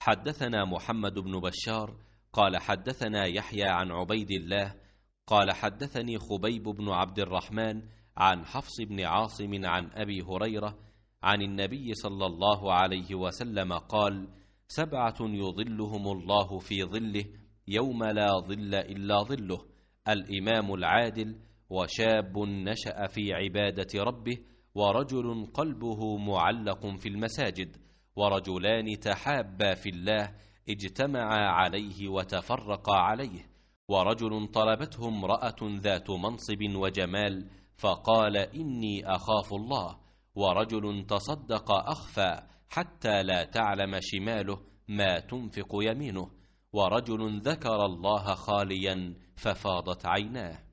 حدثنا محمد بن بشار قال حدثنا يحيى عن عبيد الله قال حدثني خبيب بن عبد الرحمن عن حفص بن عاصم عن أبي هريرة عن النبي صلى الله عليه وسلم قال سبعة يظلهم الله في ظله يوم لا ظل إلا ظله الإمام العادل وشاب نشأ في عبادة ربه ورجل قلبه معلق في المساجد ورجلان تحابا في الله اجتمعا عليه وتفرقا عليه ورجل طلبته امرأة ذات منصب وجمال فقال إني أخاف الله ورجل تصدق أخفى حتى لا تعلم شماله ما تنفق يمينه ورجل ذكر الله خاليا ففاضت عيناه